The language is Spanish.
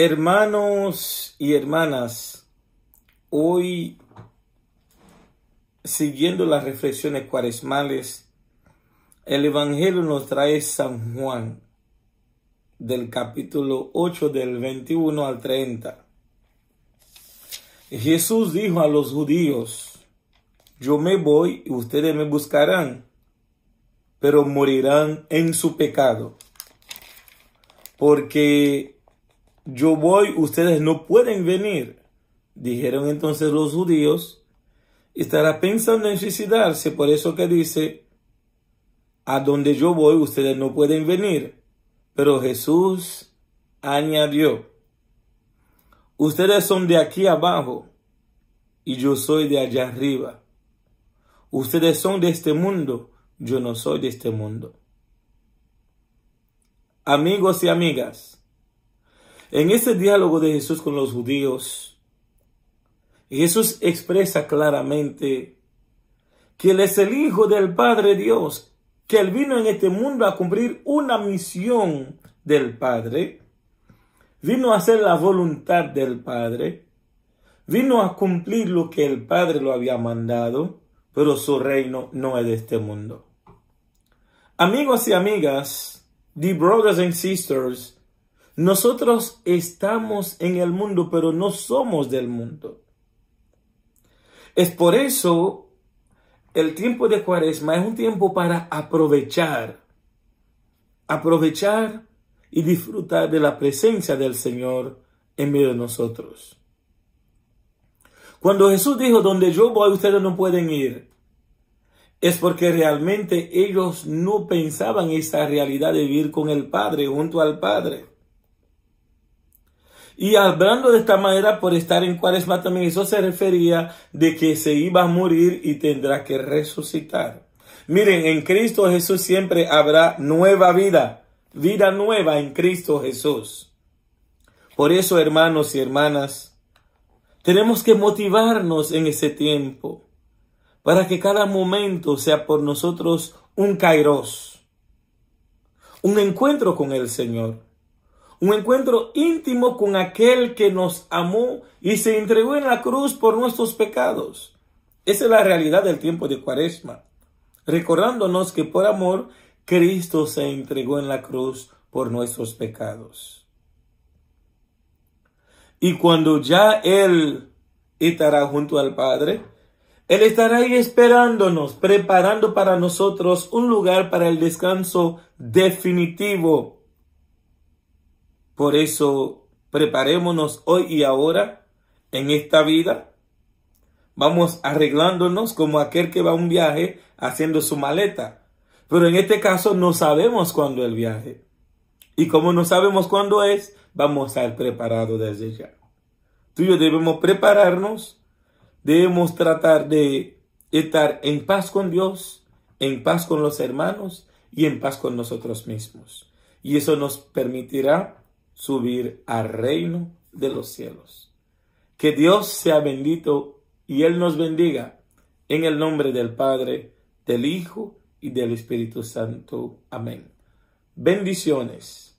Hermanos y hermanas, hoy, siguiendo las reflexiones cuaresmales, el Evangelio nos trae San Juan, del capítulo 8 del 21 al 30. Jesús dijo a los judíos, yo me voy y ustedes me buscarán, pero morirán en su pecado, porque yo voy, ustedes no pueden venir. Dijeron entonces los judíos, estará pensando en suicidarse, por eso que dice, a donde yo voy, ustedes no pueden venir. Pero Jesús añadió, ustedes son de aquí abajo y yo soy de allá arriba. Ustedes son de este mundo, yo no soy de este mundo. Amigos y amigas, en este diálogo de Jesús con los judíos, Jesús expresa claramente que Él es el Hijo del Padre Dios, que Él vino en este mundo a cumplir una misión del Padre, vino a hacer la voluntad del Padre, vino a cumplir lo que el Padre lo había mandado, pero su reino no es de este mundo. Amigos y amigas, the brothers and sisters, nosotros estamos en el mundo, pero no somos del mundo. Es por eso el tiempo de cuaresma es un tiempo para aprovechar, aprovechar y disfrutar de la presencia del Señor en medio de nosotros. Cuando Jesús dijo, donde yo voy, ustedes no pueden ir, es porque realmente ellos no pensaban esta realidad de vivir con el Padre, junto al Padre. Y hablando de esta manera, por estar en cuaresma también, eso se refería de que se iba a morir y tendrá que resucitar. Miren, en Cristo Jesús siempre habrá nueva vida, vida nueva en Cristo Jesús. Por eso, hermanos y hermanas, tenemos que motivarnos en ese tiempo para que cada momento sea por nosotros un kairos, un encuentro con el Señor un encuentro íntimo con aquel que nos amó y se entregó en la cruz por nuestros pecados. Esa es la realidad del tiempo de Cuaresma, recordándonos que por amor Cristo se entregó en la cruz por nuestros pecados. Y cuando ya Él estará junto al Padre, Él estará ahí esperándonos, preparando para nosotros un lugar para el descanso definitivo por eso, preparémonos hoy y ahora en esta vida. Vamos arreglándonos como aquel que va a un viaje haciendo su maleta. Pero en este caso no sabemos cuándo el viaje. Y como no sabemos cuándo es, vamos a estar preparados desde ya. Tú y yo debemos prepararnos, debemos tratar de estar en paz con Dios, en paz con los hermanos y en paz con nosotros mismos. Y eso nos permitirá subir al reino de los cielos. Que Dios sea bendito y Él nos bendiga en el nombre del Padre, del Hijo y del Espíritu Santo. Amén. Bendiciones.